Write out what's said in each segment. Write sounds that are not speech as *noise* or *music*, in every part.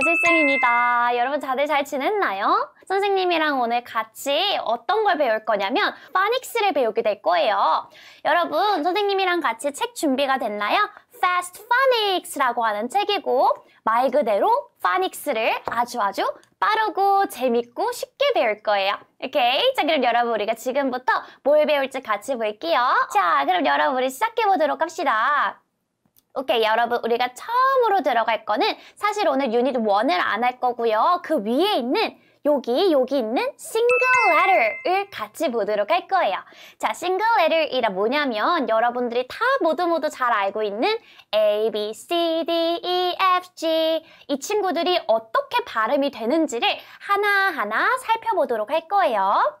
예술생입니다. 여러분 다들 잘 지냈나요? 선생님이랑 오늘 같이 어떤 걸 배울 거냐면 파닉스를 배우게 될 거예요. 여러분 선생님이랑 같이 책 준비가 됐나요? Fast Phonics라고 하는 책이고 말 그대로 파닉스를 아주 아주 빠르고 재밌고 쉽게 배울 거예요. 오케이? 자 그럼 여러분 우리가 지금부터 뭘 배울지 같이 볼게요. 자 그럼 여러분 우리 시작해 보도록 합시다. 오케이 여러분 우리가 처음으로 들어갈 거는 사실 오늘 유닛 1을 안 할 거고요. 그 위에 있는 여기 여기 있는 싱글 n g l 같이 보도록 할 거예요. 자, 싱글 n g 이라 뭐냐면 여러분들이 다 모두 모두 잘 알고 있는 A, B, C, D, E, F, G 이 친구들이 어떻게 발음이 되는지를 하나하나 살펴보도록 할 거예요.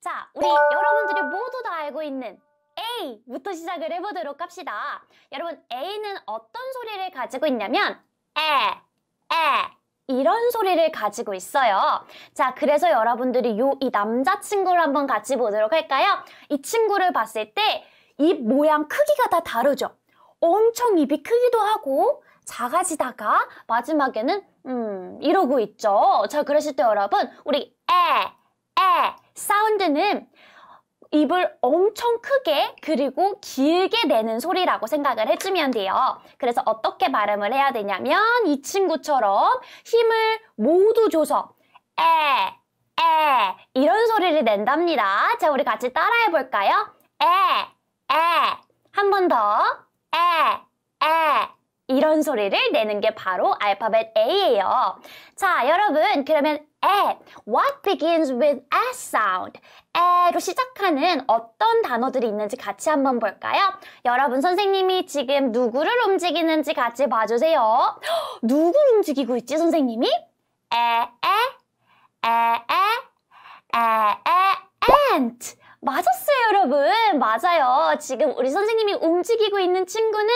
자, 우리 여러분들이 모두 다 알고 있는 A부터 시작을 해보도록 합시다. 여러분 A는 어떤 소리를 가지고 있냐면 에, 에 이런 소리를 가지고 있어요. 자, 그래서 여러분들이 요 이 남자친구를 한번 같이 보도록 할까요? 이 친구를 봤을 때 입 모양 크기가 다 다르죠? 엄청 입이 크기도 하고 작아지다가 마지막에는 음 이러고 있죠. 자, 그러실 때 여러분 우리 에, 에 사운드는 입을 엄청 크게 그리고 길게 내는 소리라고 생각을 해주면 돼요. 그래서 어떻게 발음을 해야 되냐면 이 친구처럼 힘을 모두 줘서 에, 에 이런 소리를 낸답니다. 자, 우리 같이 따라해 볼까요? 에, 에 한 번 더. 에, 에 이런 소리를 내는 게 바로 알파벳 A예요. 자, 여러분 그러면 at. What begins with a sound? 에로 시작하는 어떤 단어들이 있는지 같이 한번 볼까요? 여러분 선생님이 지금 누구를 움직이는지 같이 봐주세요. *gasps* 누구 움직이고 있지 선생님이? 에에 에에 에에 ant 맞았어요 여러분 맞아요 지금 우리 선생님이 움직이고 있는 친구는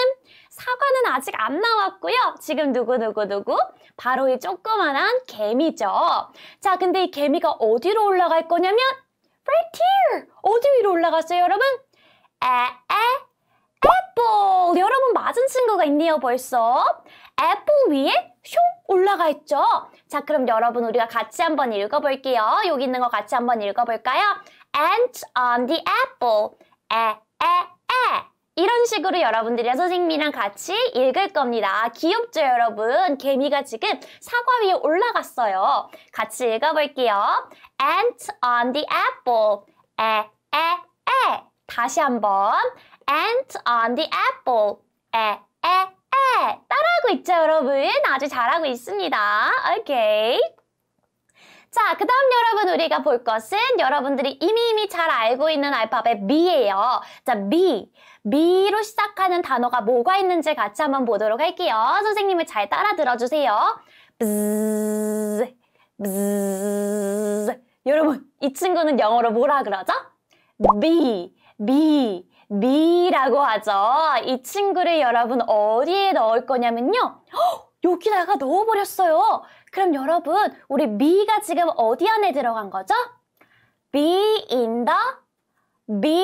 사과는 아직 안 나왔고요 지금 누구누구누구 누구, 누구? 바로 이 조그만한 개미죠. 자, 근데 이 개미가 어디로 올라갈 거냐면 right here! 어디 위로 올라갔어요, 여러분? 에에 애플! 여러분 맞은 친구가 있네요, 벌써. 애플 위에 슝 올라가 있죠? 자, 그럼 여러분 우리가 같이 한번 읽어볼게요. 여기 있는 거 같이 한번 읽어볼까요? a n t on the apple. 에, 에, 에. 이런 식으로 여러분들이랑 선생님이랑 같이 읽을 겁니다. 귀엽죠, 여러분? 개미가 지금 사과 위에 올라갔어요. 같이 읽어볼게요. Ant on the apple. 에, 에, 에. 다시 한번. Ant on the apple. 에, 에, 에. 따라하고 있죠, 여러분? 아주 잘하고 있습니다. 오케이. 자, 그 다음 여러분 우리가 볼 것은 여러분들이 이미 이미 잘 알고 있는 알파벳 B예요. 자, B. 미로 시작하는 단어가 뭐가 있는지 같이 한번 보도록 할게요. 선생님을잘 따라 들어주세요. bzz, b 여러분, 이 친구는 영어로 뭐라 그러죠? 미, 미, 미라고 하죠. 이 친구를 여러분 어디에 넣을 거냐면요. 허! 여기다가 넣어버렸어요. 그럼 여러분, 우리 미가 지금 어디 안에 들어간 거죠? be in the be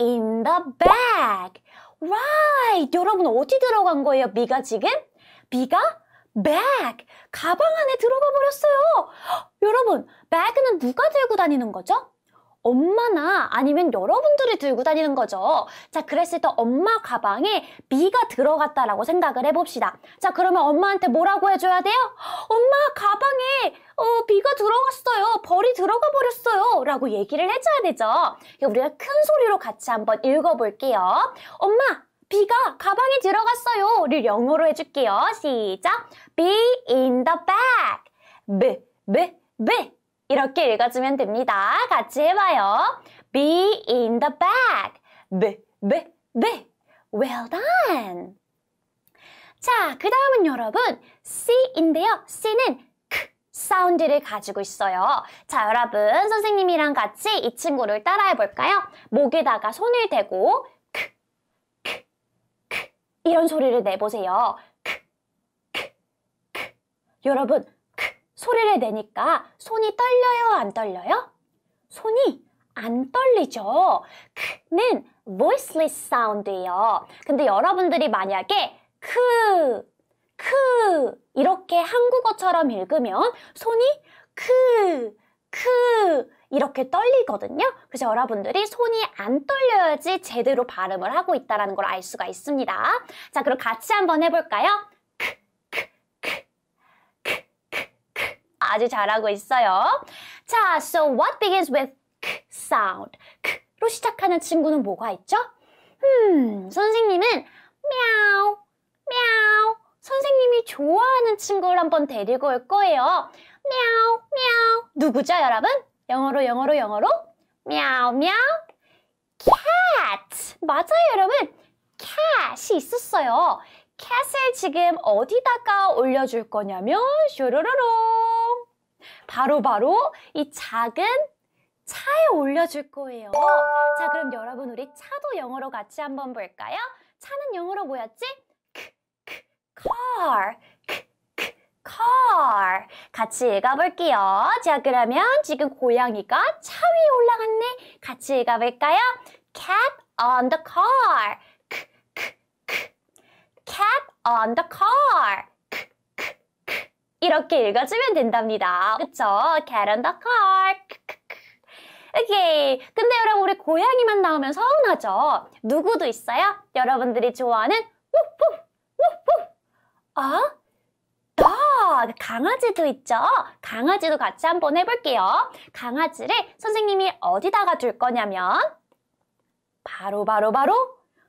in the bag. Right. 여러분 어디 들어간 거예요? be가 지금? be가 bag. 가방 안에 들어가 버렸어요. 여러분, bag는 누가 들고 다니는 거죠? 엄마나 아니면 여러분들이 들고 다니는 거죠. 자, 그랬을 때 엄마 가방에 B가 들어갔다라고 생각을 해봅시다. 자, 그러면 엄마한테 뭐라고 해줘야 돼요? 엄마 가방에 어, 비가 들어갔어요 벌이 들어가 버렸어요. 라고 얘기를 해줘야 되죠. 우리가 큰 소리로 같이 한번 읽어볼게요. 엄마, 비가 가방에 들어갔어요. 를 영어로 해줄게요. 시작. Be in the bag. B, B, B. 이렇게 읽어주면 됩니다. 같이 해봐요. Be in the bag. B, B, B. Well done. 자, 그 다음은 여러분, C인데요. C는 사운드를 가지고 있어요. 자, 여러분 선생님이랑 같이 이 친구를 따라해 볼까요? 목에다가 손을 대고 크, 크, 크 이런 소리를 내보세요. 크, 크, 크 여러분 크 소리를 내니까 손이 떨려요? 안 떨려요? 손이 안 떨리죠. 크는 voiceless 사운드예요. 근데 여러분들이 만약에 크, 크 이렇게 한국어처럼 읽으면 손이 크, 크 이렇게 떨리거든요. 그래서 여러분들이 손이 안 떨려야지 제대로 발음을 하고 있다는 걸 알 수가 있습니다. 자, 그럼 같이 한번 해볼까요? 크, 크, 크, 크, 크, 크. 아주 잘하고 있어요. 자, so what begins with 크 sound? 크로 시작하는 친구는 뭐가 있죠? 음, 선생님은 미야오, 미야오 선생님이 좋아하는 친구를 한번 데리고 올 거예요. мяu, мяu. 누구죠, 여러분? 영어로, 영어로, 영어로. мяu, мяu. cat. 맞아요, 여러분. cat이 있었어요. cat을 지금 어디다가 올려줄 거냐면 쇼로로롱. 바로 바로 이 작은 차에 올려줄 거예요. 자, 그럼 여러분 우리 차도 영어로 같이 한번 볼까요? 차는 영어로 뭐였지? car. car. 같이 읽어볼게요. 자, 그러면 지금 고양이가 차 위에 올라갔네. 같이 읽어볼까요? cat on the car. cat on the car. 이렇게 읽어주면 된답니다. 그쵸? cat on the car. 오케이. 근데 여러분 우리 고양이만 나오면 서운하죠? 누구도 있어요? 여러분들이 좋아하는 우프 우프 아? 어? dog. 그 강아지도 있죠? 강아지도 같이 한번 해볼게요. 강아지를 선생님이 어디다가 둘 거냐면 바로 바로 바로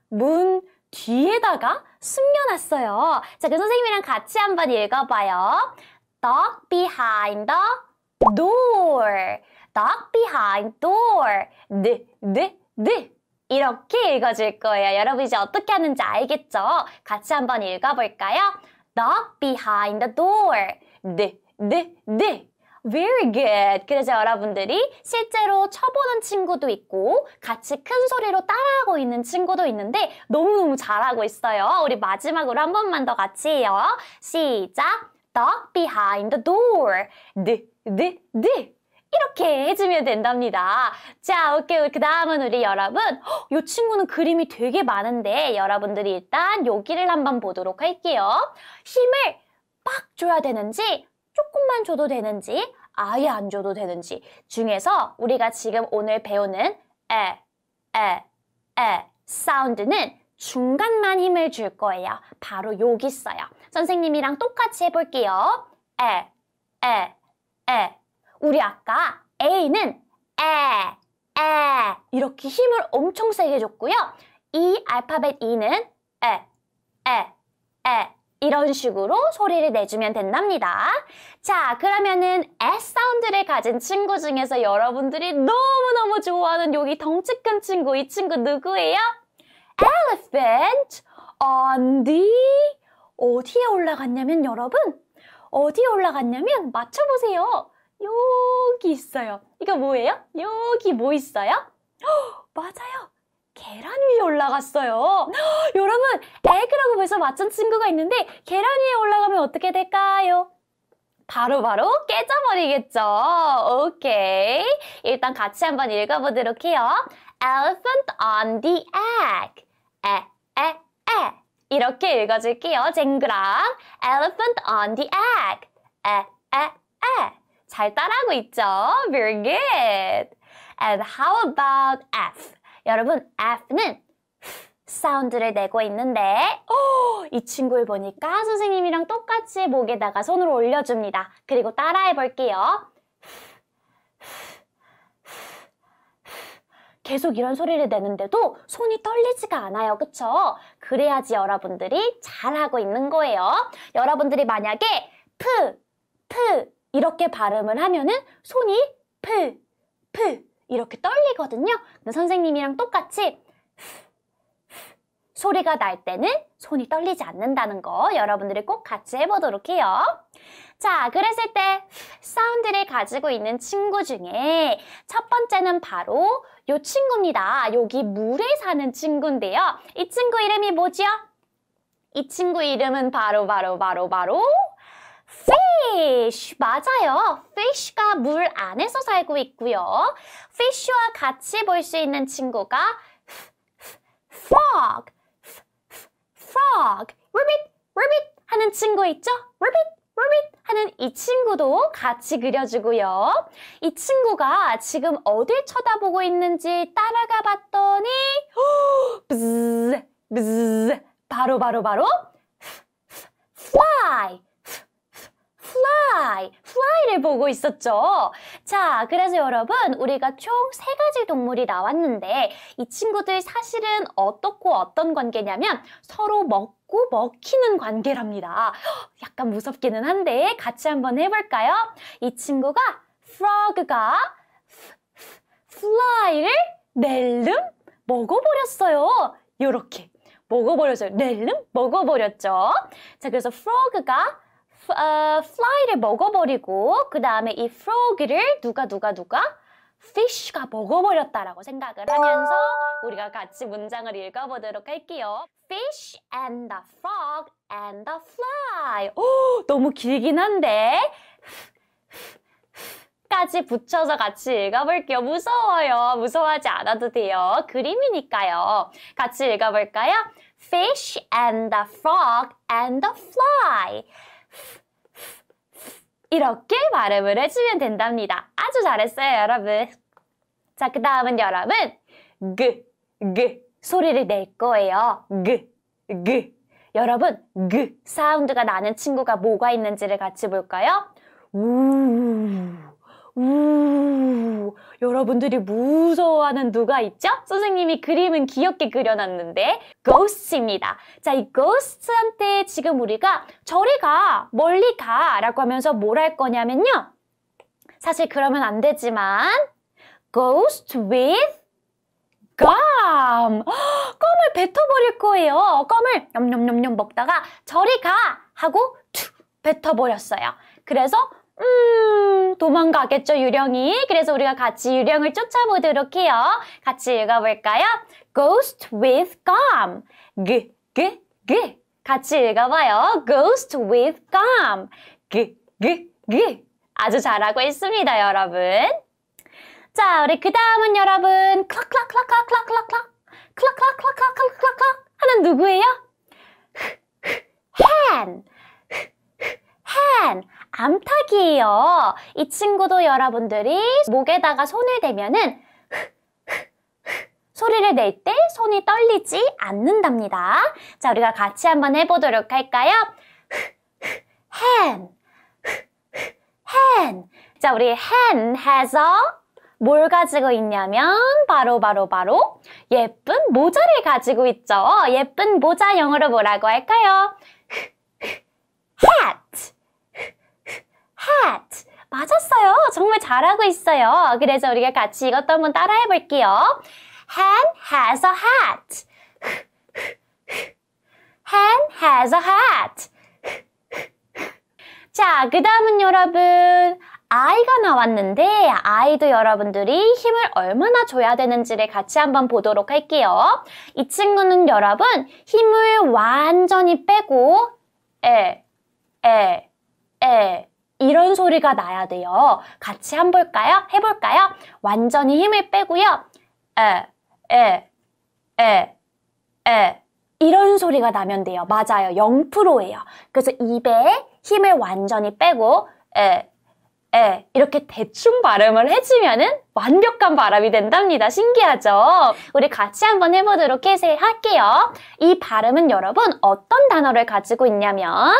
문 뒤에다가 숨겨놨어요. 자, 그 선생님이랑 같이 한번 읽어봐요. Dog behind the door. Dog behind door. 네, 네, 네. 이렇게 읽어줄 거예요. 여러분 이제 어떻게 하는지 알겠죠? 같이 한번 읽어볼까요? knock behind the door. 네, 네, 네. Very good. 그래서 여러분들이 실제로 쳐보는 친구도 있고 같이 큰 소리로 따라하고 있는 친구도 있는데 너무너무 잘하고 있어요. 우리 마지막으로 한 번만 더 같이 해요. 시작. knock behind the door. 네, 네, 네. 이렇게 해주면 된답니다. 자, 오케이. 그 다음은 우리 여러분. 이 친구는 그림이 되게 많은데 여러분들이 일단 여기를 한번 보도록 할게요. 힘을 빡 줘야 되는지 조금만 줘도 되는지 아예 안 줘도 되는지 중에서 우리가 지금 오늘 배우는 에, 에, 에 사운드는 중간만 힘을 줄 거예요. 바로 여기 있어요. 선생님이랑 똑같이 해볼게요. 에, 에, 에. 우리 아까 A는 에, 에 이렇게 힘을 엄청 세게 줬고요. 이 알파벳 E는 에, 에, 에 이런 식으로 소리를 내주면 된답니다. 자, 그러면은 S 사운드를 가진 친구 중에서 여러분들이 너무너무 좋아하는 여기 덩치 큰 친구, 이 친구 누구예요? Elephant on the 어디에 올라갔냐면 여러분 어디에 올라갔냐면 맞춰보세요. 여기 있어요. 이거 뭐예요? 여기 뭐 있어요? 허, *gasps* 맞아요. 계란 위에 올라갔어요. 허, *gasps* 여러분, 에그라고 벌써 맞춘 친구가 있는데 계란 위에 올라가면 어떻게 될까요? 바로바로 바로 깨져버리겠죠. 오케이. 일단 같이 한번 읽어보도록 해요. Elephant on the egg. 에, 에, 에. 이렇게 읽어줄게요. 쟁그랑. Elephant on the egg. 에, 에, 에. 잘 따라하고 있죠? Very good. And how about F? 여러분, F는 사운드를 내고 있는데 오, 이 친구를 보니까 선생님이랑 똑같이 목에다가 손을 올려줍니다. 그리고 따라해 볼게요. 계속 이런 소리를 내는데도 손이 떨리지가 않아요. 그쵸? 그래야지 여러분들이 잘하고 있는 거예요. 여러분들이 만약에 푸, 푸, 이렇게 발음을 하면은 손이 푸, 푸 이렇게 떨리거든요. 선생님이랑 똑같이 소리가 날 때는 손이 떨리지 않는다는 거 여러분들이 꼭 같이 해보도록 해요. 자, 그랬을 때 사운드를 가지고 있는 친구 중에 첫 번째는 바로 요 친구입니다. 여기 물에 사는 친구인데요. 이 친구 이름이 뭐지요? 이 친구 이름은 바로 바로 바로 바로 fish 맞아요. fish가 물 안에서 살고 있고요. fish와 같이 볼 수 있는 친구가 frog, frog, r a b b i t r a b b i t 하는 친구 있죠? r a b b i t r a b b i t 하는 이 친구도 같이 그려주고요. 이 친구가 지금 어딜 쳐다보고 있는지 따라가 봤더니 *gasps* bzz, bzz 바로 바로 바로 fly fly, fly를 보고 있었죠. 자, 그래서 여러분 우리가 총 세 가지 동물이 나왔는데 이 친구들 사실은 어떻고 어떤 관계냐면 서로 먹고 먹히는 관계랍니다. 약간 무섭기는 한데 같이 한번 해볼까요? 이 친구가 frog가 fly를 낼름 먹어버렸어요. 요렇게 먹어버렸어요. 낼름 먹어버렸죠. 자, 그래서 frog가 어, fly를 먹어버리고 그 다음에 이 frog를 누가 누가 누가 fish가 먹어버렸다라고 생각을 하면서 우리가 같이 문장을 읽어보도록 할게요. fish and the frog and the fly. 오, 너무 길긴 한데 까지 붙여서 같이 읽어볼게요. 무서워요. 무서워하지 않아도 돼요. 그림이니까요. 같이 읽어볼까요? Fish and the frog and the fly. 이렇게 발음을 해주면 된답니다. 아주 잘했어요, 여러분. 자, 그 다음은 여러분 그, 그 소리를 낼 거예요. 그, 그. 여러분 그 사운드가 나는 친구가 뭐가 있는지를 같이 볼까요? 우우 여러분들이 무서워하는 누가 있죠? 선생님이 그림은 귀엽게 그려놨는데 ghost입니다. 자, 이 ghost한테 지금 우리가 저리 가, 멀리 가 라고 하면서 뭘 할 거냐면요. 사실 그러면 안 되지만 ghost with 껌! 껌을 뱉어버릴 거예요. 껌을 염염염염 먹다가 저리 가! 하고 툭 뱉어버렸어요. 그래서 도망가겠죠, 유령이. 그래서 우리가 같이 유령을 쫓아보도록 해요. 같이 읽어볼까요? Ghost with gum. 그, 그, 그. 같이 읽어봐요. Ghost with gum. 그, 그, 그. 아주 잘하고 있습니다, 여러분. 자, 우리 그 다음은 여러분. 클락, 클락, 클락, 클락, 클락, 클락, 클락. 클락, 클락, 클락, 하는 누구예요? 한. pen, 암탉이에요. 이 친구도 여러분들이 목에다가 손을 대면은 소리를 낼 때 손이 떨리지 않는답니다. 자, 우리가 같이 한번 해보도록 할까요? hand, h a n 자, 우리 hand 해서 뭘 가지고 있냐면 바로 바로 바로 예쁜 모자를 가지고 있죠. 예쁜 모자 영어로 뭐라고 할까요? hat. hat. 맞았어요. 정말 잘하고 있어요. 그래서 우리가 같이 이것도 한번 따라해 볼게요. Han has a hat. Han has a hat. 자, 그 다음은 여러분. 아이가 나왔는데 아이도 여러분들이 힘을 얼마나 줘야 되는지를 같이 한번 보도록 할게요. 이 친구는 여러분 힘을 완전히 빼고 에, 에, 에 이런 소리가 나야 돼요. 같이 한번 볼까요? 해볼까요? 완전히 힘을 빼고요. 에, 에, 에, 에. 이런 소리가 나면 돼요. 맞아요. 0%예요. 그래서 입에 힘을 완전히 빼고 에, 에 이렇게 대충 발음을 해주면은 완벽한 발음이 된답니다. 신기하죠? 우리 같이 한번 해보도록 해서 할게요. 이 발음은 여러분 어떤 단어를 가지고 있냐면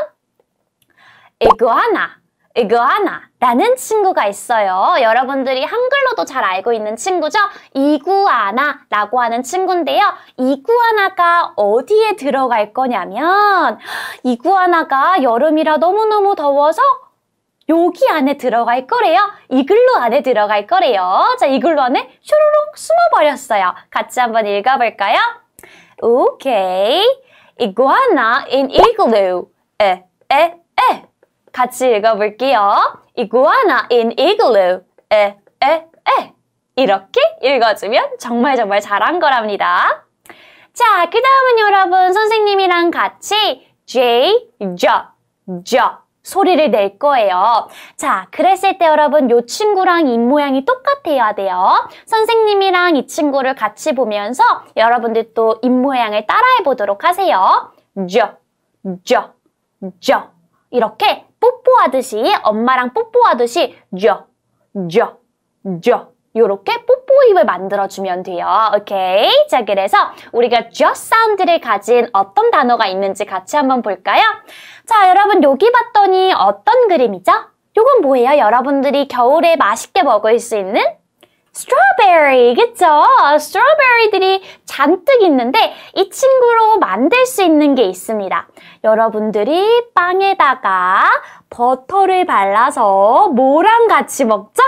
이구아나 이구아나라는 친구가 있어요. 여러분들이 한글로도 잘 알고 있는 친구죠? 이구아나라고 하는 친구인데요. 이구아나가 어디에 들어갈 거냐면 이구아나가 여름이라 너무너무 더워서 여기 안에 들어갈 거래요. 이글루 안에 들어갈 거래요. 자, 이글루 안에 쇼로록 숨어버렸어요. 같이 한번 읽어볼까요? 오케이. 이구아나 in igloo. 에, 에, 같이 읽어볼게요. Iguana in igloo. 에, 에, 에. 이렇게 읽어주면 정말 정말 잘한 거랍니다. 자, 그 다음은 여러분 선생님이랑 같이 J, 저, 저 소리를 낼 거예요. 자, 그랬을 때 여러분 이 친구랑 입모양이 똑같아야 돼요. 선생님이랑 이 친구를 같이 보면서 여러분들 또 입모양을 따라해 보도록 하세요. 저, 저, 저 이렇게 뽀뽀하듯이 엄마랑 뽀뽀하듯이 쥐어 쥐쥐 요렇게 뽀뽀 입을 만들어주면 돼요. 오케이? 자, 그래서 우리가 just 사운드를 가진 어떤 단어가 있는지 같이 한번 볼까요? 자, 여러분 여기 봤더니 어떤 그림이죠? 요건 뭐예요? 여러분들이 겨울에 맛있게 먹을 수 있는 strawberry, 그쵸? strawberry들이 잔뜩 있는데 이 친구로 만들 수 있는 게 있습니다. 여러분들이 빵에다가 버터를 발라서 뭐랑 같이 먹죠?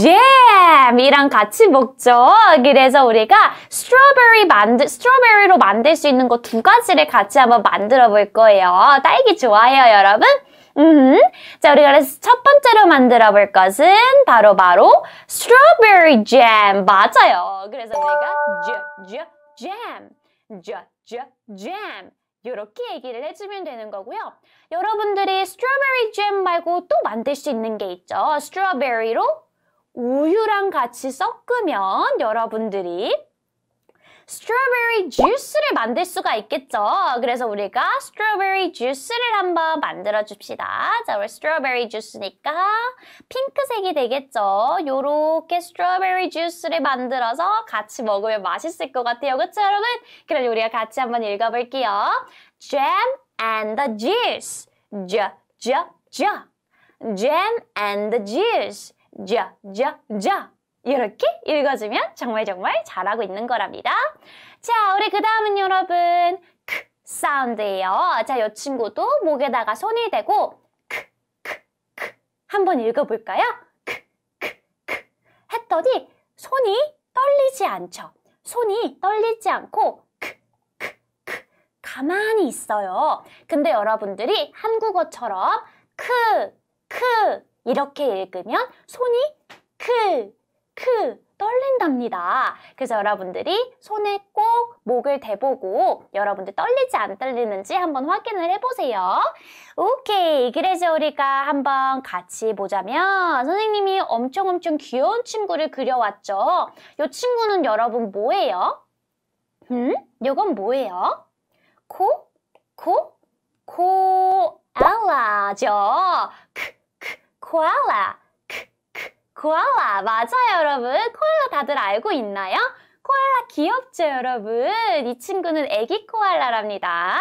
잼이랑 같이 먹죠. 그래서 우리가 스트로베리 만들 스트로베리로 만들 수 있는 거 두 가지를 같이 한번 만들어 볼 거예요. 딸기 좋아해요, 여러분? 음 자, 우리가 첫 번째로 만들어 볼 것은 바로 바로 strawberry jam. 맞아요. 그래서 우리가 j, j, jam, j, j, jam. 이렇게 얘기를 해주면 되는 거고요. 여러분들이 strawberry jam 말고 또 만들 수 있는 게 있죠. strawberry로 우유랑 같이 섞으면 여러분들이 strawberry juice를 만들 수가 있겠죠. 그래서 우리가 strawberry juice를 한번 만들어 줍시다. 자, 우리 strawberry juice니까 핑크색이 되겠죠. 요렇게 strawberry juice를 만들어서 같이 먹으면 맛있을 것 같아요. 그렇죠, 여러분? 그럼 우리가 같이 한번 읽어볼게요. jam and the juice. j, j, j. jam and the juice. j, j, j. 이렇게 읽어주면 정말 정말 잘하고 있는 거랍니다. 자, 우리 그 다음은 여러분 크 사운드예요. 자, 이 친구도 목에다가 손이 대고 크, 크, 크 한번 읽어볼까요? 크, 크, 크 했더니 손이 떨리지 않죠. 손이 떨리지 않고 크, 크, 크 가만히 있어요. 근데 여러분들이 한국어처럼 크, 크 이렇게 읽으면 손이 크 떨린답니다. 그래서 여러분들이 손에 꼭 목을 대보고 여러분들 떨리지 안 떨리는지 한번 확인을 해보세요. 오케이. 그래서 우리가 한번 같이 보자면 선생님이 엄청 엄청 귀여운 친구를 그려왔죠. 이 친구는 여러분 뭐예요? 음? 이건 뭐예요? 코? 코? 코알라죠. 크, 크, 코알라. 코알라 맞아요 여러분 코알라 다들 알고 있나요? 코알라 귀엽죠 여러분? 이 친구는 애기 코알라랍니다.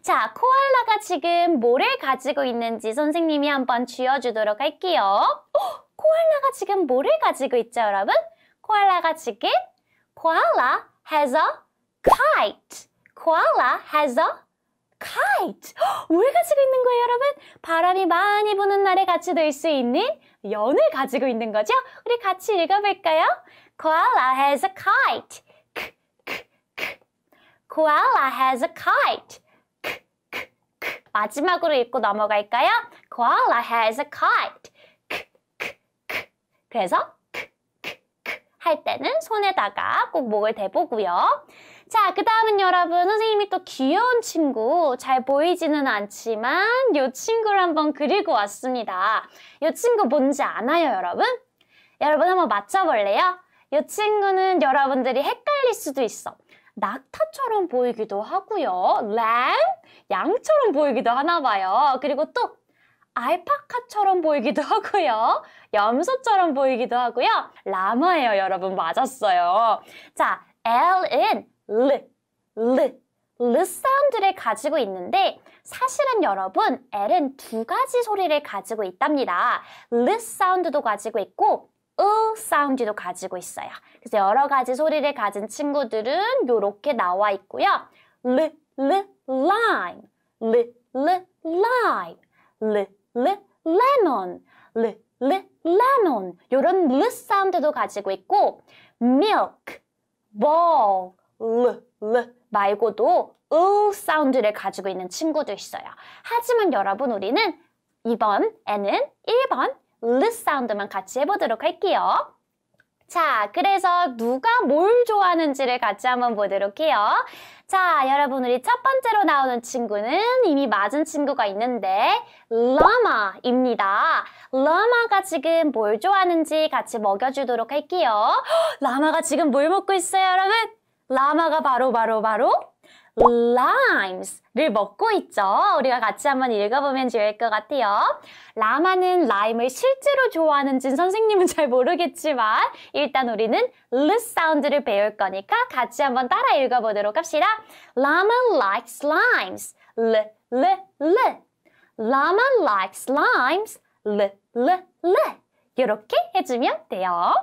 자 코알라가 지금 뭐를 가지고 있는지 선생님이 한번 쥐어주도록 할게요. 어, 코알라가 지금 뭐를 가지고 있죠 여러분? 코알라가 지금 코알라 has a kite. 코알라 has a kite. *gasps* 뭘 가지고 있는 거예요, 여러분? 바람이 많이 부는 날에 같이 놀수 있는 연을 가지고 있는 거죠? 우리 같이 읽어볼까요? Koala has a kite. K, k, o a l a has a kite. 마지막으로 읽고 넘어갈까요? Koala has a kite. K, k, k. 그래서 할 때는 손에다가 꼭 목을 대보고요. 자, 그 다음은 여러분 선생님이 또 귀여운 친구 잘 보이지는 않지만 요 친구를 한번 그리고 왔습니다. 요 친구 뭔지 아나요, 여러분? 여러분 한번 맞춰볼래요? 요 친구는 여러분들이 헷갈릴 수도 있어. 낙타처럼 보이기도 하고요. 램, 양처럼 보이기도 하나 봐요. 그리고 또 알파카처럼 보이기도 *laughs* 하고요. 염소처럼 보이기도 하고요. 라마예요, 여러분. 맞았어요. 자, L은 르, 르, 르 사운드를 가지고 있는데 사실은 여러분, L은 두 가지 소리를 가지고 있답니다. 르 사운드도 가지고 있고 으 사운드도 가지고 있어요. 그래서 여러 가지 소리를 가진 친구들은 이렇게 나와 있고요. 르, 르, 라임, 르, 르, 라임, 르, 르, 레몬, 르, 르, 레몬 이런르 사운드도 가지고 있고 milk, ball, 르, 음, 르 음. 말고도 으 음 사운드를 가지고 있는 친구도 있어요. 하지만 여러분 우리는 2번, 에는 1번, 르 사운드만 같이 해보도록 할게요. 자, 그래서 누가 뭘 좋아하는지를 같이 한번 보도록 해요. 자, 여러분 우리 첫 번째로 나오는 친구는 이미 맞은 친구가 있는데 라마입니다. 라마가 지금 뭘 좋아하는지 같이 먹여주도록 할게요. 라마가 *gasps* 지금 뭘 먹고 있어요, 여러분? 라마가 바로 바로 바로 라임스를 먹고 있죠. 우리가 같이 한번 읽어보면 좋을 것 같아요. 라마는 라임을 실제로 좋아하는지 선생님은 잘 모르겠지만 일단 우리는 르 사운드를 배울 거니까 같이 한번 따라 읽어보도록 합시다. 라마 m a likes limes. 르, 르, 르. Lama likes limes. 르, 르, 르. 이렇게 해주면 돼요.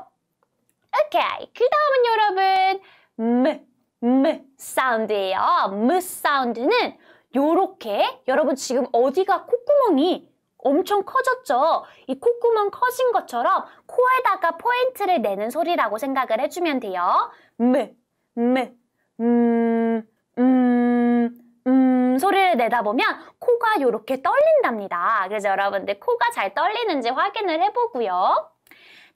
오케이. 그 다음은 여러분 m, 음, m 음, 사운드예요. m 음 사운드는 요렇게 여러분 지금 어디가 콧구멍이 엄청 커졌죠? 이 콧구멍 커진 것처럼 코에다가 포인트를 내는 소리라고 생각을 해주면 돼요. 음, 음, 음, 음, 소리를 내다보면 코가 이렇게 떨린답니다. 그래서 여러분들 코가 잘 떨리는지 확인을 해보고요.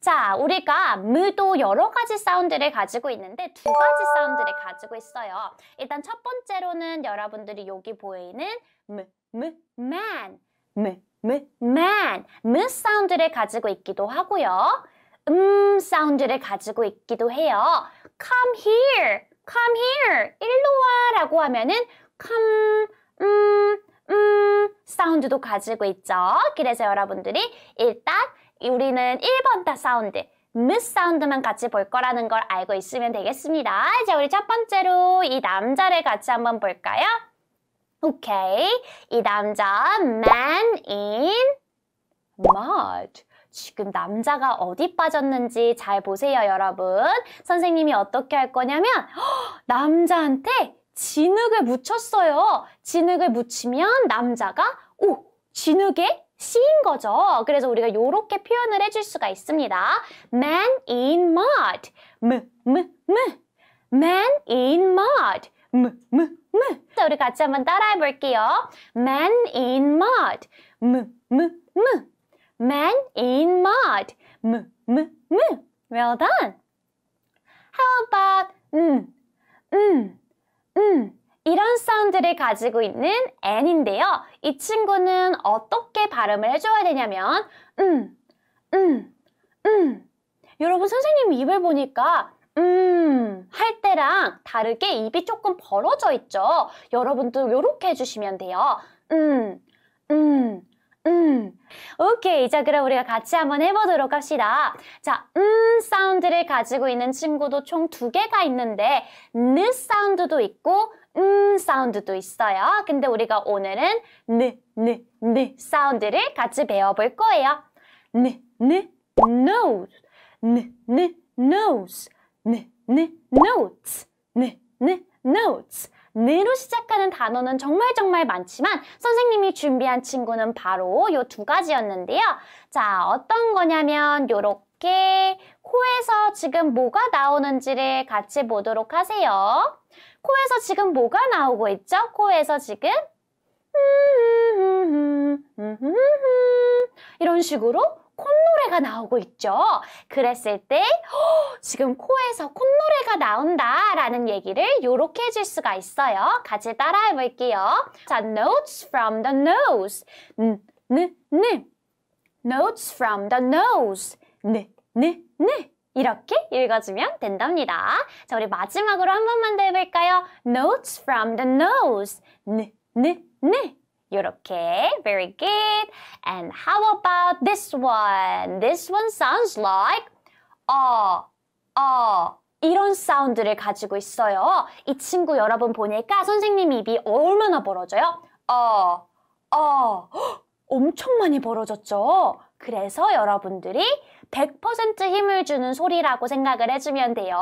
자, 우리가 무도 여러 가지 사운드를 가지고 있는데 두 가지 사운드를 가지고 있어요. 일단 첫 번째로는 여러분들이 여기 보이는 무, 무, man, 무, 무, m 무 사운드를 가지고 있기도 하고요. 음 사운드를 가지고 있기도 해요. come here, come here, 일로 와 라고 하면은 come, 음, 음 사운드도 가지고 있죠. 그래서 여러분들이 일단 우리는 1번 사운드, miss 사운드만 같이 볼 거라는 걸 알고 있으면 되겠습니다. 이제 우리 첫 번째로 이 남자를 같이 한번 볼까요? 오케이, 이 남자 man in mud. 지금 남자가 어디 빠졌는지 잘 보세요, 여러분. 선생님이 어떻게 할 거냐면 *gasps* 남자한테 진흙을 묻혔어요. 진흙을 묻히면 남자가 오, 진흙에 C인 거죠. 그래서 우리가 이렇게 표현을 해줄 수가 있습니다. Man in mud. M, M, M. Man in mud. M, M, M. 자, 우리 같이 한번 따라해 볼게요. Man in mud. M, M, M. Man in mud. M, M, M. Well done. How about M, M, M. 이런 사운드를 가지고 있는 n인데요. 이 친구는 어떻게 발음을 해줘야 되냐면 음, 음, 음 여러분 선생님 입을 보니까 음 할 때랑 다르게 입이 조금 벌어져 있죠. 여러분도 이렇게 해주시면 돼요. 음, 음, 음. 오케이. 자, 그럼 우리가 같이 한번 해보도록 합시다. 자, 음 사운드를 가지고 있는 친구도 총 두 개가 있는데, 느 사운드도 있고, 음 사운드도 있어요. 근데 우리가 오늘은 느, 느, 느 사운드를 같이 배워볼 거예요. 느, 느, nose, 느, 느, nose, 느, 느, notes, 느, 느, notes. 느로 시작하는 단어는 정말 정말 많지만 선생님이 준비한 친구는 바로 요 두 가지였는데요. 자, 어떤 거냐면 요렇게 코에서 지금 뭐가 나오는지를 같이 보도록 하세요. 코에서 지금 뭐가 나오고 있죠? 코에서 지금 이런 식으로 콧노래가 나오고 있죠. 그랬을 때 지금 코에서 콧노래가 나온다 라는 얘기를 요렇게 해줄 수가 있어요. 같이 따라해 볼게요. 자, notes from the nose. 느, 느, 느. notes from the nose. 느, 느, 느. 이렇게 읽어주면 된답니다. 자, 우리 마지막으로 한 번만 더 해볼까요? Notes from the nose. 네, 네, 네. 이렇게 very good. And how about this one? This one sounds like 어, 어. 이런 사운드를 가지고 있어요. 이 친구 여러분 보니까 선생님 입이 얼마나 벌어져요? 어, 어. *gasps* 엄청 많이 벌어졌죠? 그래서 여러분들이 100% 힘을 주는 소리라고 생각을 해주면 돼요.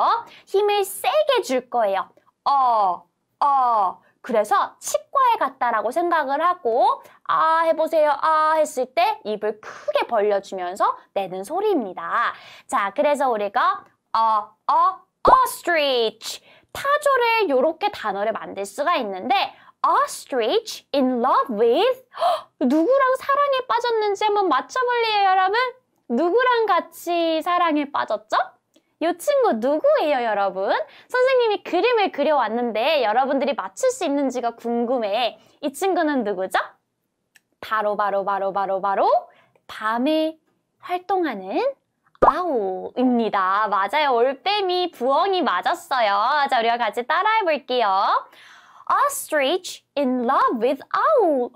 힘을 세게 줄 거예요. 어, 어. 그래서 치과에 갔다라고 생각을 하고 아 해보세요 아 했을 때 입을 크게 벌려주면서 내는 소리입니다. 자 그래서 우리가 어, 어, ostrich 타조를 요렇게 단어를 만들 수가 있는데 ostrich in love with 누구랑 사랑에 빠졌는지 한번 맞춰볼래요 여러분? 누구랑 같이 사랑에 빠졌죠? 이 친구 누구예요, 여러분? 선생님이 그림을 그려왔는데 여러분들이 맞출 수 있는지가 궁금해. 이 친구는 누구죠? 바로 바로 바로 바로 바로 밤에 활동하는 아오입니다. 맞아요. 올빼미 부엉이 맞았어요. 자, 우리가 같이 따라해 볼게요. Ostrich in love with *gasps* owl.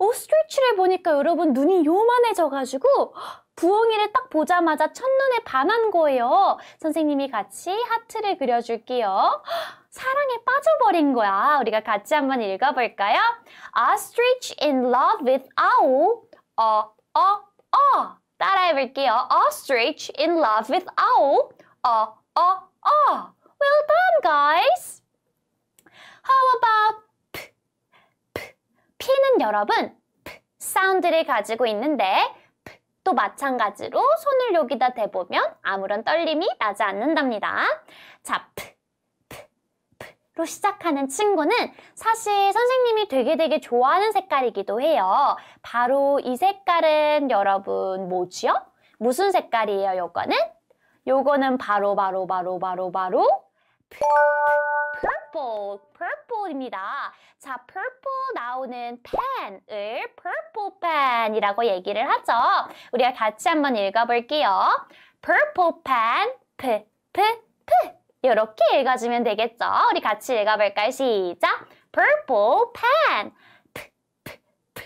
오스트리치를 보니까 여러분 눈이 요만해져가지고 부엉이를 딱 보자마자 첫눈에 반한 거예요. 선생님이 같이 하트를 그려줄게요. 사랑에 빠져버린 거야. 우리가 같이 한번 읽어볼까요? Ostrich in love with owl. 어, 어, 어. 따라해볼게요. Ostrich in love with owl. 어, 어, 어. Well done, guys. How about p, p, p는 여러분 p 사운드를 가지고 있는데 또 마찬가지로 손을 여기다 대보면 아무런 떨림이 나지 않는답니다. 자, 푸, 푸, 푸로 시작하는 친구는 사실 선생님이 되게 되게 좋아하는 색깔이기도 해요. 바로 이 색깔은 여러분 뭐지요? 무슨 색깔이에요, 요거는? 요거는 바로 바로 바로 바로 바로 purple, purple입니다. 자, purple 나오는 pen을 purple pen이라고 얘기를 하죠. 우리가 같이 한번 읽어볼게요. purple pen, p, p, p 이렇게 읽어주면 되겠죠. 우리 같이 읽어볼까요? 시작! purple pen, p, p, p,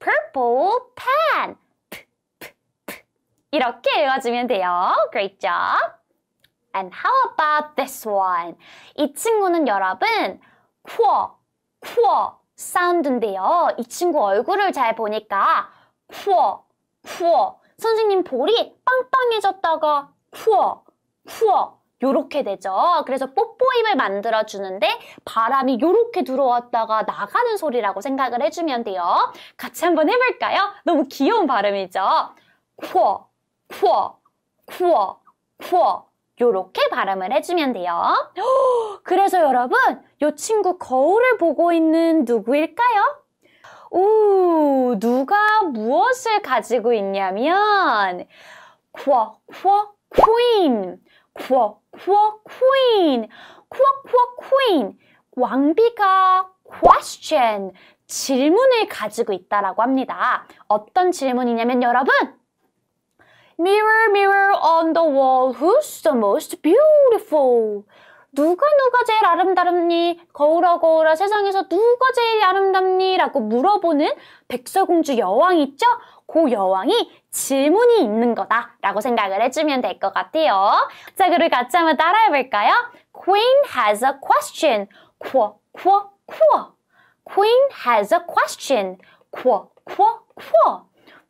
purple pen, p, p, p 이렇게 읽어주면 돼요. Great job! And how about this one? 이 친구는 여러분, q u 쿠어 사운드인데요. 이 친구 얼굴을 잘 보니까 쿠어, 쿠어 선생님 볼이 빵빵해졌다가 쿠어, 쿠어 요렇게 되죠. 그래서 뽀뽀임을 만들어주는데 바람이 요렇게 들어왔다가 나가는 소리라고 생각을 해주면 돼요. 같이 한번 해볼까요? 너무 귀여운 발음이죠. 쿠어, 쿠어, 쿠어, 쿠어. 요렇게 발음을 해주면 돼요. 그래서 여러분, 요 친구 거울을 보고 있는 누구일까요? 우, 누가 무엇을 가지고 있냐면 쿼, 쿼, 퀸, 쿼, 쿼, 퀸, 쿼, 쿼, 퀸 왕비가 question, 질문을 가지고 있다라고 합니다. 어떤 질문이냐면 여러분 Mirror, mirror on the wall, who's the most beautiful? 누가 누가 제일 아름답니? 다 거울아 거울아 세상에서 누가 제일 아름답니? 라고 물어보는 백설공주 여왕 있죠? 그 여왕이 질문이 있는 거다 라고 생각을 해주면 될 것 같아요. 자, 그리고 같이 한번 따라해볼까요? Queen has a question. 쿼, 쿼, 쿼. Queen has a question. 쿼, 쿼, 쿼.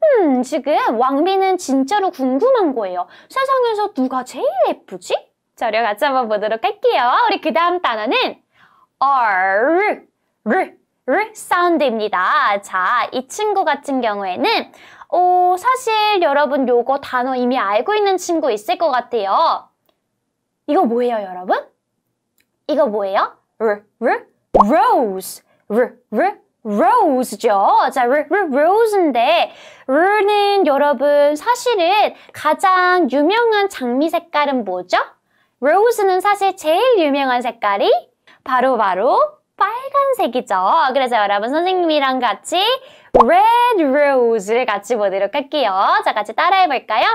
음, 지금 왕비는 진짜로 궁금한 거예요. 세상에서 누가 제일 예쁘지? 자료 같이 한번 보도록 할게요. 우리 그 다음 단어는 R, R, R 사운드입니다. 자, 이 친구 같은 경우에는 어, 사실 여러분 요거 단어 이미 알고 있는 친구 있을 것 같아요. 이거 뭐예요, 여러분? 이거 뭐예요? R, R, rose, R, R, rose죠. 자, rose인데 r는 여러분 사실은 가장 유명한 장미 색깔은 뭐죠? rose는 사실 제일 유명한 색깔이 바로 바로 빨간색이죠. 그래서 여러분 선생님이랑 같이 red rose를 같이 보도록 할게요. 자, 같이 따라해 볼까요?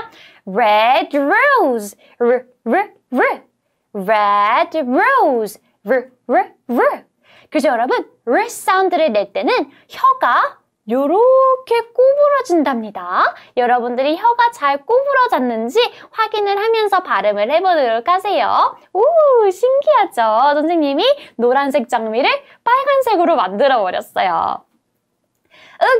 red rose, r, r, r, red rose, r, r, r. 그죠, 여러분? r 사운드를 낼 때는 혀가 요렇게 구부러진답니다. 여러분들이 혀가 잘 구부러졌는지 확인을 하면서 발음을 해보도록 하세요. 오, 신기하죠? 선생님이 노란색 장미를 빨간색으로 만들어버렸어요.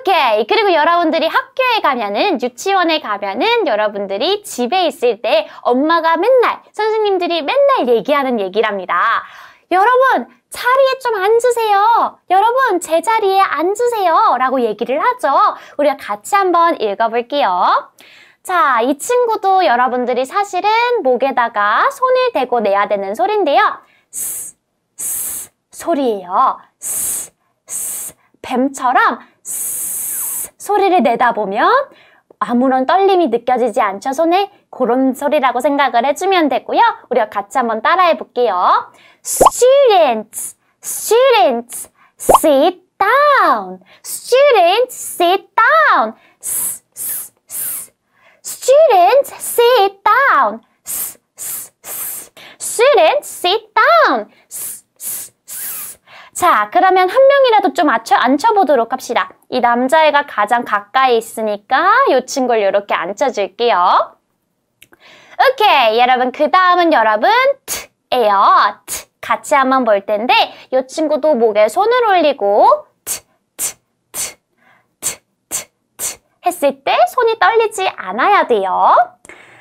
오케이. 그리고 여러분들이 학교에 가면은 유치원에 가면은 여러분들이 집에 있을 때 엄마가 맨날 선생님들이 맨날 얘기하는 얘기랍니다. 여러분 자리에 좀 앉으세요. 여러분, 제자리에 앉으세요. 라고 얘기를 하죠. 우리가 같이 한번 읽어볼게요. 자, 이 친구도 여러분들이 사실은 목에다가 손을 대고 내야 되는 소리인데요. 스, 스 소리예요. 스, 스 뱀처럼 스 소리를 내다 보면 아무런 떨림이 느껴지지 않죠, 손에? 그런 소리라고 생각을 해주면 되고요. 우리가 같이 한번 따라해 볼게요. Students, students, sit down. Students, sit down. S, s, s. Students, sit down. S, t u d e n t s sit down. 자, 그러면 한 명이라도 좀 앉혀, 앉혀보도록 합시다. 이 남자애가 가장 가까이 있으니까 이 친구를 이렇게 앉혀줄게요. 오케이, 여러분 그 다음은 여러분 t예요. t. 같이 한번 볼 텐데 이 친구도 목에 손을 올리고 했을 때 손이 떨리지 않아야 돼요.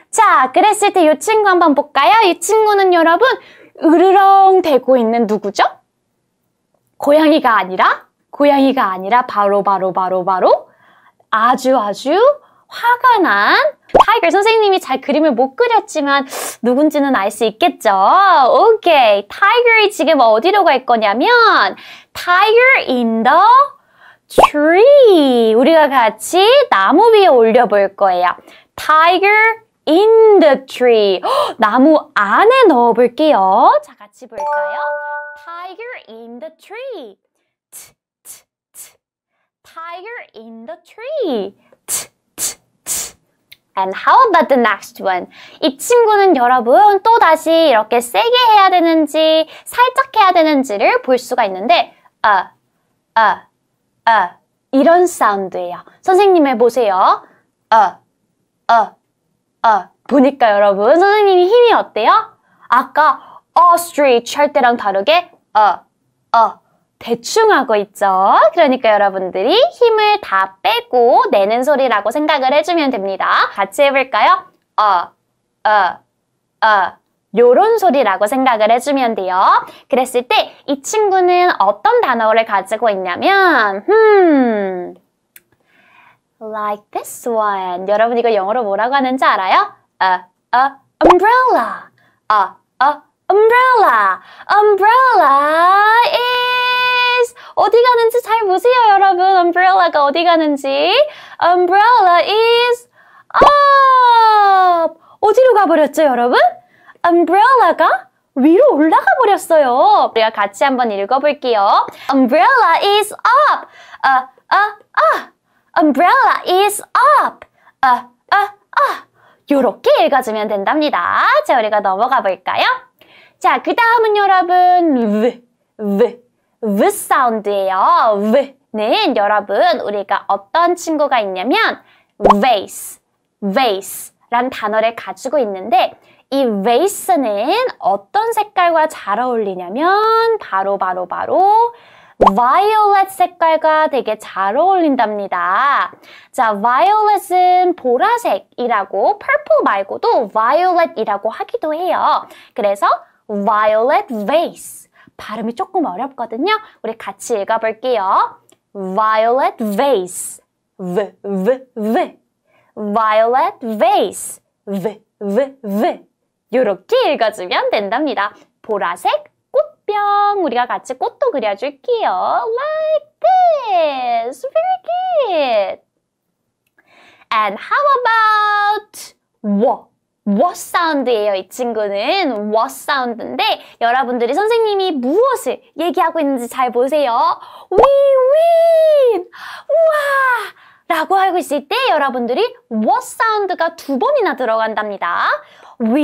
자, 그랬을 때 이 친구 한번 볼까요? 이 친구는 여러분 으르렁 대고 있는 누구죠? 고양이가 아니라 고양이가 아니라 바로 바로 바로 바로 아주 아주 화가 난 타이거 선생님이 잘 그림을 못 그렸지만 누군지는 알 수 있겠죠? 오케이, 타이거이 지금 어디로 갈 거냐면 타이거 in the tree 우리가 같이 나무 위에 올려볼 거예요. 타이거 in the tree 나무 안에 넣어볼게요. 자, 같이 볼까요? 타이 g e r in the tree. T, t, t. in the tree. And how about the next one? 이 친구는 여러분 또 다시 이렇게 세게 해야 되는지 살짝 해야 되는지를 볼 수가 있는데 아, 아, 아 이런 사운드예요. 선생님을 보세요. 아, 아, 아 보니까 여러분 선생님이 힘이 어때요? 아까 ostrich 할 때랑 다르게 어, 어, 대충 하고 있죠? 그러니까 여러분들이 힘을 다 빼고 내는 소리라고 생각을 해주면 됩니다. 같이 해볼까요? 어, 어, 어. 요런 소리라고 생각을 해주면 돼요. 그랬을 때 이 친구는 어떤 단어를 가지고 있냐면 흠, like this one. 여러분 이거 영어로 뭐라고 하는지 알아요? 어, 어, umbrella. 어, 어, umbrella. umbrella is 어디 가는지 잘 보세요, 여러분. Umbrella가 어디 가는지. Umbrella is up. 어디로 가버렸죠, 여러분? Umbrella가 위로 올라가 버렸어요. 우리가 같이 한번 읽어볼게요. Umbrella is up. 아, 아, 아. Umbrella is up. 아, 아, 아. 요렇게 읽어주면 된답니다. 자, 우리가 넘어가 볼까요? 자, 그 다음은 여러분, v, v, w 사운드예요. v 는 여러분 우리가 어떤 친구가 있냐면 vase, vase란 단어를 가지고 있는데 이 vase는 어떤 색깔과 잘 어울리냐면 바로 바로 바로 violet 색깔과 되게 잘 어울린답니다. 자, violet은 보라색이라고 purple 말고도 violet이라고 하기도 해요. 그래서 violet vase 발음이 조금 어렵거든요. 우리 같이 읽어볼게요. Violet vase. V, V, V. Violet vase. V, V, V. 요렇게 읽어주면 된답니다. 보라색 꽃병. 우리가 같이 꽃도 그려줄게요. Like this. Very good. And how about 워? what 사운드예요. 이 친구는 what 사운드인데 여러분들이 선생님이 무엇을 얘기하고 있는지 잘 보세요. we win! 우와! 라고 알고 있을 때 여러분들이 what 사운드가 두 번이나 들어간답니다. We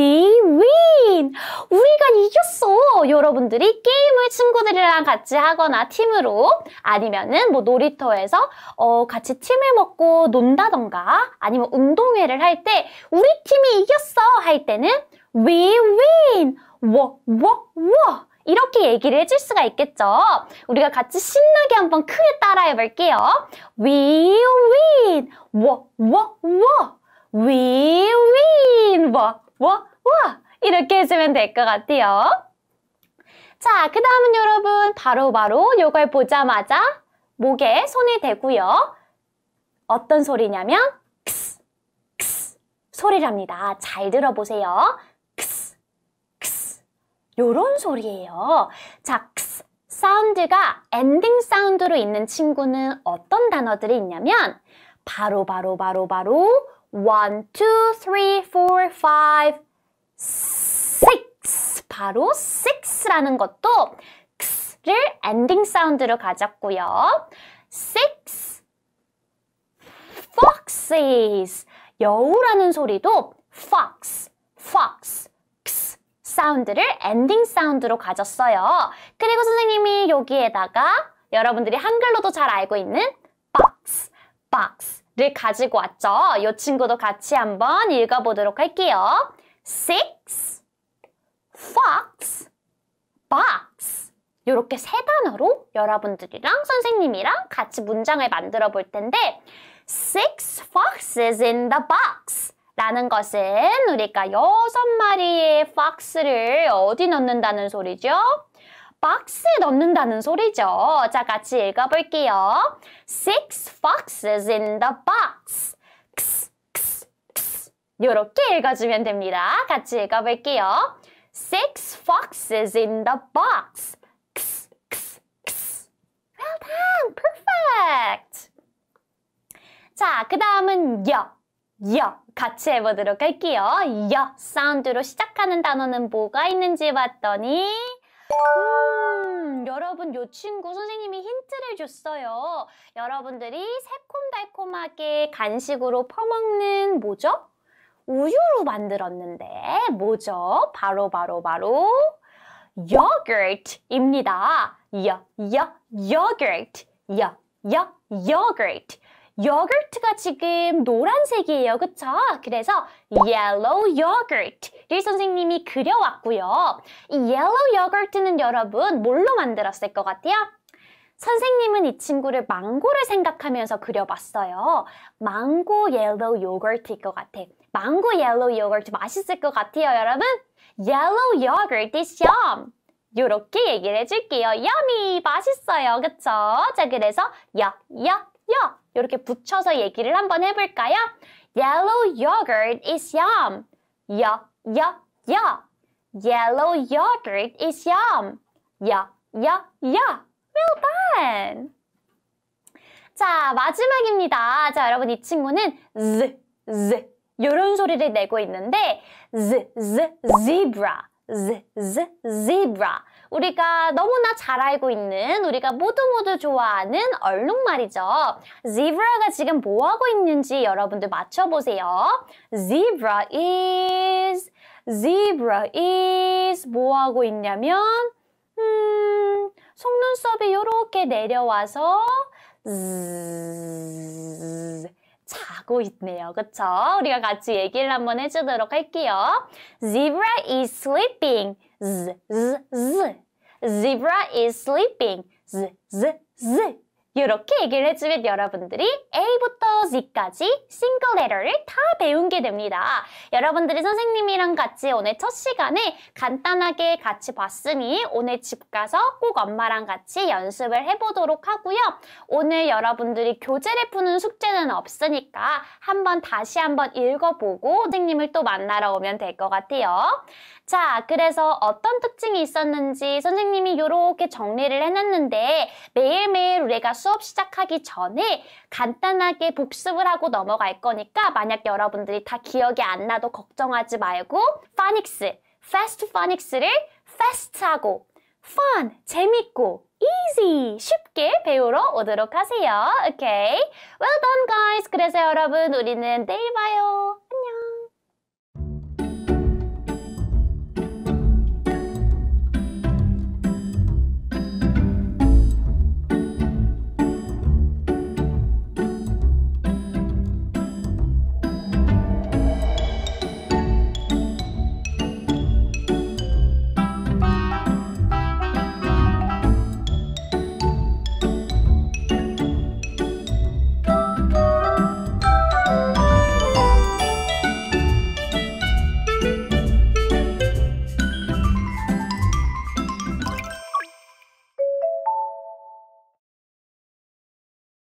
win! 우리가 이겼어! 여러분들이 게임을 친구들이랑 같이 하거나 팀으로 아니면은 뭐 놀이터에서 어, 같이 팀을 먹고 논다던가 아니면 운동회를 할 때 우리 팀이 이겼어! 할 때는 We win! 워, 워, 워! 이렇게 얘기를 해줄 수가 있겠죠. 우리가 같이 신나게 한번 크게 따라해 볼게요. We win! 워, 워, 워! We win! 워, 뭐, 와 이렇게 해주면 될 것 같아요. 자, 그 다음은 여러분 바로바로 바로 이걸 보자마자 목에 손을 대고요. 어떤 소리냐면 크스, 크스 소리랍니다. 잘 들어보세요. 크스, 크스 요런 소리예요. 자, 크스 사운드가 엔딩 사운드로 있는 친구는 어떤 단어들이 있냐면 바로 바로 바로 바로 1, 2, 3, 4, 5, 6 바로 6라는 것도 x를 엔딩 사운드로 가졌고요. 6 foxes 여우라는 소리도 fox, fox, x 사운드를 엔딩 사운드로 가졌어요. 그리고 선생님이 여기에다가 여러분들이 한글로도 잘 알고 있는 box, box 를 가지고 왔죠. 이 친구도 같이 한번 읽어보도록 할게요. six, fox, box 이렇게 세 단어로 여러분들이랑 선생님이랑 같이 문장을 만들어 볼 텐데 six foxes in the box 라는 것은 우리가 여섯 마리의 fox를 어디 넣는다는 소리죠? 박스에 넣는다는 소리죠. 자, 같이 읽어볼게요. Six foxes in the box. 이렇게 읽어주면 됩니다. 같이 읽어볼게요. Six foxes in the box. x. Well done! Perfect! 자, 그 다음은 여, 여. 같이 해보도록 할게요. 여 사운드로 시작하는 단어는 뭐가 있는지 봤더니 음, 여러분 요 친구 선생님이 힌트를 줬어요. 여러분들이 새콤달콤하게 간식으로 퍼먹는 뭐죠? 우유로 만들었는데 뭐죠? 바로 바로 바로 요거트입니다. 여, 여, 요거트. 여, 여, 요거트. 요거트가 지금 노란색이에요. 그쵸? 그래서 yellow yogurt. 릴 선생님이 그려왔고요. 이 옐로우 요거트는 여러분 뭘로 만들었을 것 같아요? 선생님은 이 친구를 망고를 생각하면서 그려봤어요. 망고 옐로우 요거트일 것 같아. 망고 옐로우 요거트 맛있을 것 같아요, 여러분? 옐로우 요거트 시험! 요렇게 얘기를 해줄게요. y 미 맛있어요. 그쵸? 자, 그래서 여, 여, 여! 이렇게 붙여서 얘기를 한번 해볼까요? Yellow yogurt is yum. 여, ya, ya. Yellow yogurt is yum. ya, y Well done. 자, 마지막입니다. 자, 여러분 이 친구는 z, z 요런 소리를 내고 있는데 z, z, zebra. z, z, zebra. 우리가 너무나 잘 알고 있는 우리가 모두 모두 좋아하는 얼룩말이죠. zebra가 지금 뭐 하고 있는지 여러분들 맞춰 보세요. zebra is zebra is 뭐하고 있냐면 음, 속눈썹이 이렇게 내려와서 zzz, 자고 있네요. 그쵸? 우리가 같이 얘기를 한번 해주도록 할게요. Zebra is sleeping. Z, z, z. Zebra is sleeping. Z, z, z. 이렇게 얘기를 해주면 여러분들이 A부터 Z까지 싱글 레터를 다 배운 게 됩니다. 여러분들이 선생님이랑 같이 오늘 첫 시간에 간단하게 같이 봤으니 오늘 집 가서 꼭 엄마랑 같이 연습을 해보도록 하고요. 오늘 여러분들이 교재를 푸는 숙제는 없으니까 한번 다시 한번 읽어보고 선생님을 또 만나러 오면 될 것 같아요. 자, 그래서 어떤 특징이 있었는지 선생님이 이렇게 정리를 해놨는데 매일매일 우리가 수업 시작하기 전에 간단하게 복습을 하고 넘어갈 거니까 만약 여러분들이 다 기억이 안 나도 걱정하지 말고 파닉스, f 스트 파닉스를 f 스트하고 fun, 재밌고 easy, 쉽게 배우러 오도록 하세요. 오케이? Okay? Well done, guys! 그래서 여러분, 우리는 내일 봐요. 안녕!